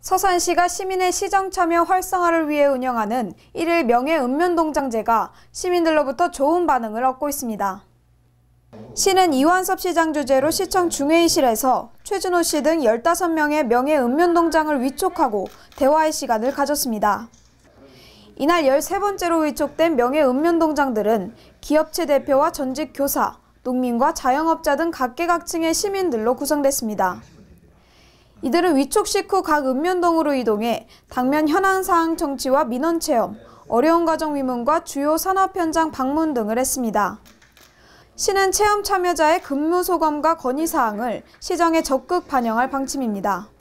서산시가 시민의 시정 참여 활성화를 위해 운영하는 1일 명예 읍면동장제가 시민들로부터 좋은 반응을 얻고 있습니다. 시는 이완섭 시장 주재로 시청 중회의실에서 최준호 씨 등 15명의 명예 읍면동장을 위촉하고 대화의 시간을 가졌습니다. 이날 13번째로 위촉된 명예 읍면동장들은 기업체 대표와 전직 교사, 농민과 자영업자 등 각계각층의 시민들로 구성됐습니다. 이들은 위촉 식후 각 읍면동으로 이동해 당면 현안 사항 정치와 민원 체험, 어려운 가정 위문과 주요 산업 현장 방문 등을 했습니다. 시는 체험 참여자의 근무 소감과 건의 사항을 시정에 적극 반영할 방침입니다.